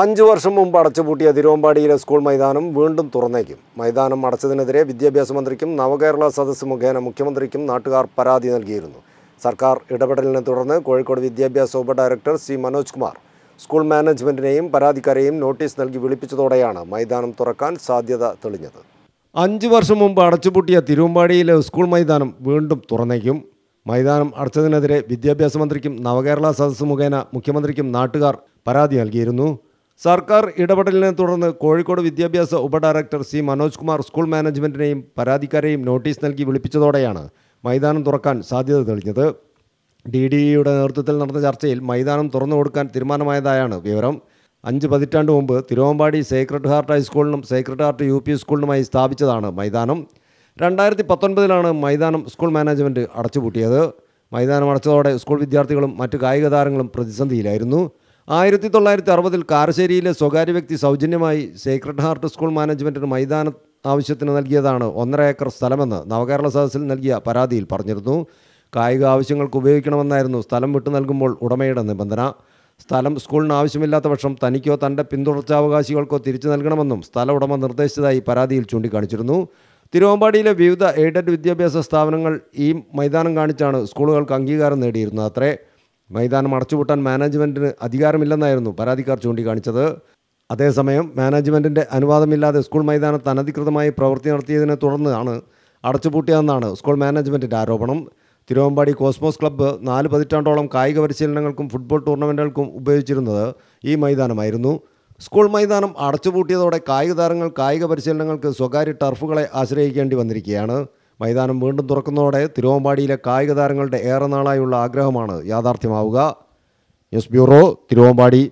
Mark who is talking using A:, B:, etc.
A: അഞ്ച് വർഷം മുമ്പ് അടച്ചുപൂട്ടിയ തിരുവമ്പാടിയിലെ സ്കൂൾ മൈതാനം വീണ്ടും തുറന്നേക്കും മൈതാനം അടച്ചതിനെതിരെ വിദ്യാഭ്യാസ മന്ത്രിക്കും നവകേരള സദസ്സ് മുഖേന മുഖ്യമന്ത്രിക്കും നാട്ടുകാർ പരാതി നൽകിയിരുന്നു സർക്കാർ ഇടപെടലിനെ തുടർന്ന് കോഴിക്കോട് വിദ്യാഭ്യാസ ഉപഡയറക്ടർ സി മനോജ് കുമാർ സ്കൂൾ മാനേജ്മെന്റിനെയും പരാതിക്കാരെയും നോട്ടീസ് നൽകി വിളിപ്പിച്ചതോടെയാണ് മൈതാനം തുറക്കാൻ സാധ്യത തെളിഞ്ഞത് അഞ്ച് വർഷം മുമ്പ് അടച്ചുപൂട്ടിയ തിരുവമ്പാടിയിലെ സ്കൂൾ മൈതാനം വീണ്ടും തുറന്നേക്കും മൈതാനം അടച്ചതിനെതിരെ വിദ്യാഭ്യാസ മന്ത്രിക്കും നവകേരള സദസ്സ് മുഖേന മുഖ്യമന്ത്രിക്കും നാട്ടുകാർ പരാതി നൽകിയിരുന്നു സർക്കാർ ഇടപെടലിനെ തുടർന്ന് കോഴിക്കോട് വിദ്യാഭ്യാസ ഉപഡയറക്ടർ സി മനോജ് കുമാർ സ്കൂൾ മാനേജ്മെൻറ്റിനെയും പരാതിക്കാരെയും നോട്ടീസ് നൽകി വിളിപ്പിച്ചതോടെയാണ് മൈതാനം തുറക്കാൻ സാധ്യത തെളിഞ്ഞത് ഡി ഡി ഇയുടെ നേതൃത്വത്തിൽ നടന്ന ചർച്ചയിൽ മൈതാനം തുറന്നു കൊടുക്കാൻ തീരുമാനമായതായാണ് വിവരം അഞ്ച് പതിറ്റാണ്ട് മുമ്പ് തിരുവമ്പാടി സേക്രഡ് ഹാർട്ട് ഹൈസ്കൂളിനും സേക്രഡ് ഹാർട്ട് യു പി സ്കൂളിനുമായി സ്ഥാപിച്ചതാണ് മൈതാനം രണ്ടായിരത്തി പത്തൊൻപതിലാണ് മൈതാനം സ്കൂൾ മാനേജ്മെൻറ്റ് അടച്ചുപൂട്ടിയത് മൈതാനം അടച്ചതോടെ സ്കൂൾ വിദ്യാർത്ഥികളും മറ്റ് കായിക താരങ്ങളും പ്രതിസന്ധിയിലായിരുന്നു ആയിരത്തി തൊള്ളായിരത്തി അറുപതിൽ കാരശ്ശേരിയിലെ സ്വകാര്യ വ്യക്തി സൗജന്യമായി സേക്രഡ് ഹാർട്ട് സ്കൂൾ മാനേജ്മെൻറ്റിന് മൈതാന ആവശ്യത്തിന് നൽകിയതാണ് ഒന്നര ഏക്കർ സ്ഥലമെന്ന് നവകേരള സദസ്സിൽ നൽകിയ പരാതിയിൽ പറഞ്ഞിരുന്നു കായിക ആവശ്യങ്ങൾക്ക് ഉപയോഗിക്കണമെന്നായിരുന്നു സ്ഥലം വിട്ടു നൽകുമ്പോൾ ഉടമയുടെ നിബന്ധന സ്ഥലം സ്കൂളിന് ആവശ്യമില്ലാത്ത പക്ഷം തനിക്കോ തൻ്റെ പിന്തുടർച്ചാവകാശികൾക്കോ തിരിച്ചു നൽകണമെന്നും സ്ഥല ഉടമ നിർദ്ദേശിച്ചതായി പരാതിയിൽ ചൂണ്ടിക്കാണിച്ചിരുന്നു തിരുവമ്പാടിയിലെ വിവിധ എയ്ഡഡ് വിദ്യാഭ്യാസ സ്ഥാപനങ്ങൾ ഈ മൈതാനം കാണിച്ചാണ് സ്കൂളുകൾക്ക് അംഗീകാരം നേടിയിരുന്നത് അത്രേ മൈതാനം അടച്ചുപൂട്ടാൻ മാനേജ്മെൻറ്റിന് അധികാരമില്ലെന്നായിരുന്നു പരാതിക്കാർ ചൂണ്ടിക്കാണിച്ചത് അതേസമയം മാനേജ്മെൻറ്റിൻ്റെ അനുവാദമില്ലാതെ സ്കൂൾ മൈതാനത്ത് അനധികൃതമായി പ്രവൃത്തി നടത്തിയതിനെ തുടർന്നാണ് അടച്ചുപൂട്ടിയതെന്നാണ് സ്കൂൾ മാനേജ്മെൻറ്റിൻ്റെ ആരോപണം തിരുവമ്പാടി കോസ്മോസ് ക്ലബ്ബ് നാല് പതിറ്റാണ്ടോളം കായിക പരിശീലനങ്ങൾക്കും ഫുട്ബോൾ ടൂർണമെൻറ്റുകൾക്കും ഉപയോഗിച്ചിരുന്നത് ഈ മൈതാനമായിരുന്നു സ്കൂൾ മൈതാനം അടച്ചുപൂട്ടിയതോടെ കായിക താരങ്ങൾ കായിക പരിശീലനങ്ങൾക്ക് സ്വകാര്യ ടർഫുകളെ ആശ്രയിക്കേണ്ടി വന്നിരിക്കുകയാണ് മൈതാനം വീണ്ടും തുറക്കുന്നതോടെ തിരുവമ്പാടിയിലെ കായിക താരങ്ങളുടെ ഏറെ നാളായുള്ള ആഗ്രഹമാണ് യാഥാർത്ഥ്യമാവുക ന്യൂസ് ബ്യൂറോ തിരുവമ്പാടി